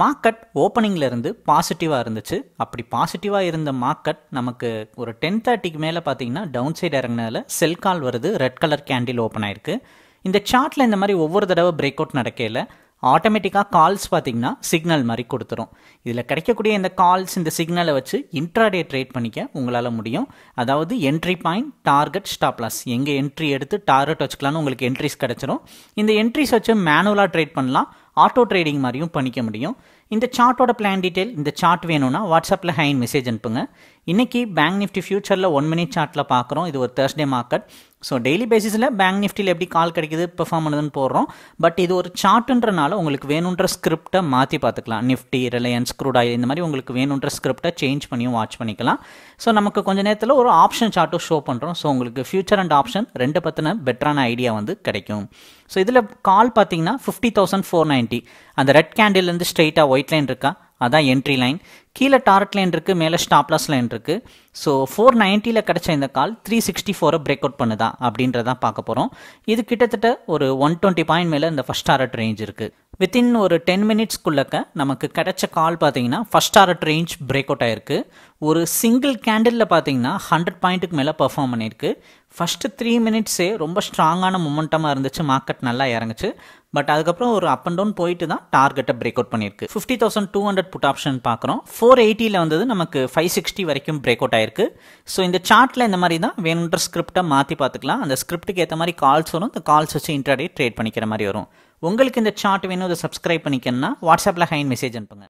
market ஓப்பனிங்லேருந்து பாசிட்டிவாக இருந்துச்சு அப்படி பாசிட்டிவாக இருந்த மார்க்கெட் நமக்கு ஒரு டென் தேர்ட்டிக்கு மேலே பார்த்தீங்கன்னா டவுன் சைடு இறங்கினதில் செல் கால் வருது ரெட் கலர் கேண்டில் ஓப்பன் ஆயிருக்கு இந்த சார்ட்டில் இந்த மாதிரி ஒவ்வொரு தடவை பிரேக் அவுட் நடக்கையில் ஆட்டோமேட்டிக்காக கால்ஸ் பார்த்தீங்கன்னா சிக்னல் மாதிரி கொடுத்துரும் இதில் கிடைக்கக்கூடிய இந்த கால்ஸ் இந்த சிக்னலை வச்சு இன்ட்ராடே ட்ரேட் பண்ணிக்க உங்களால் முடியும் அதாவது entry point target stop loss எங்கே என்ட்ரி எடுத்து டார்கெட் வச்சுக்கலான்னு உங்களுக்கு என்ட்ரிஸ் கிடச்சிரும் இந்த என்ட்ரிஸ் வச்சு மேனுவலாக ட்ரேட் பண்ணலாம் ஆட்டோ ட்ரேடிங் மாதிரியும் பண்ணிக்க முடியும் இந்த சார்ட்டோட பிளான் டீட்டெயில் இந்த சார்ட் வேணும்னா வாட்ஸ்அப்பில் ஹைன் மெசேஜ் அனுப்புங்க இன்றைக்கி பேங்க் நிஃப்டி ஃபியூச்சரில் ஒன் மினிட் சார்ட்டில் பார்க்குறோம் இது ஒரு தேர்ஸ்டே மார்க்கெட் ஸோ டெய்லி பேசிஸில் பேங்க் நிஃப்டியில் எப்படி கால் கிடைக்குது பெர்ஃபார்ம் பண்ணுதுன்னு போடுறோம் பட் இது ஒரு சார்ட்டுன்றனால உங்களுக்கு வேணுன்ற ஸ்கிரிப்டை மாற்றி பார்த்துக்கலாம் நிஃப்டி ரிலையன்ஸ் ஆயில் இந்த மாதிரி உங்களுக்கு வேணுன்ற ஸ்கிரிப்டை சேஞ்ச் பண்ணியும் வாட்ச் பண்ணிக்கலாம் ஸோ நமக்கு கொஞ்ச நேரத்தில் ஒரு ஆப்ஷன் சார்ட்டும் ஷோ பண்ணுறோம் ஸோ உங்களுக்கு ஃபியூச்சர் அண்ட் ஆப்ஷன் ரெண்டு பற்றின பெட்டரான ஐடியா வந்து கிடைக்கும் ஸோ இதில் கால் பார்த்தீங்கன்னா fifty thousand four nine ninety அந்த ரெட் கேண்டில்லேருந்து ஸ்ட்ரெயிட்டாக ஒயிட் லைன் இருக்கா அதான் என்ட்ரி லைன் கீழே டார்ட் லைன் இருக்குது மேலே ஸ்டாப்லாஸ் லைன் இருக்குது ஸோ ஃபோர் நைன்ட்டியில் கிடச்ச இந்த கால் த்ரீ சிக்ஸ்டி ஃபோரை பிரேக் அவுட் பண்ணுதா அப்படின்றதான் பார்க்க போகிறோம் இது கிட்டத்தட்ட ஒரு ஒன் டுவெண்ட்டி பாயிண்ட் மேலே இந்த ஃபஸ்ட் டாரட் ரேஞ்ச் இருக்குது வித்தின் ஒரு டென் மினிட்ஸ்க்குள்ளக்க நமக்கு கிடைச்ச கால் பார்த்தீங்கன்னா first target range break out ஆயிருக்கு ஒரு சிங்கிள் கேண்டிலில் பார்த்தீங்கன்னா ஹண்ட்ரட் பாயிண்ட்டுக்கு மேலே பர்ஃபார்ம் பண்ணியிருக்கு ஃபஸ்ட்டு த்ரீ மினிட்ஸே ரொம்ப ஸ்ட்ராங்கான மொமெண்டமாக இருந்துச்சு மார்க்கெட் நல்லா இறங்குச்சு பட் அதுக்கப்புறம் ஒரு அப் அண்ட் டவுன் போயிட்டு தான் டார்கெட்டை பிரேக் அவுட் பண்ணியிருக்கு fifty thousand two hundred put option பார்க்குறோம் ஃபோர் எயிட்டியில் வந்தது நமக்கு ஃபைவ் சிக்ஸ்டி வரைக்கும் பிரேக் அவுட் ஆயிருக்கு ஸோ இந்த சார்ட்டில் இந்த மாதிரி தான் வேணுன்ற ஸ்கிரிப்டை மாற்றி பார்த்துக்கலாம் அந்த ஸ்கிரிப்ட்டுக்கு ஏற்ற மாதிரி கால்ஸ் வரும் இந்த கால்ஸ் வச்சு இன்ட்ராடே ட்ரேட் பண்ணிக்கிற மாதிரி வரும் உங்களுக்கு இந்த சார்ட் வேணும் இதை சப்ஸ்கிரைப் பண்ணிக்கணும்னா வாட்ஸ்அப்பில் ஹைன் மெசேஜ் அனுப்புங்க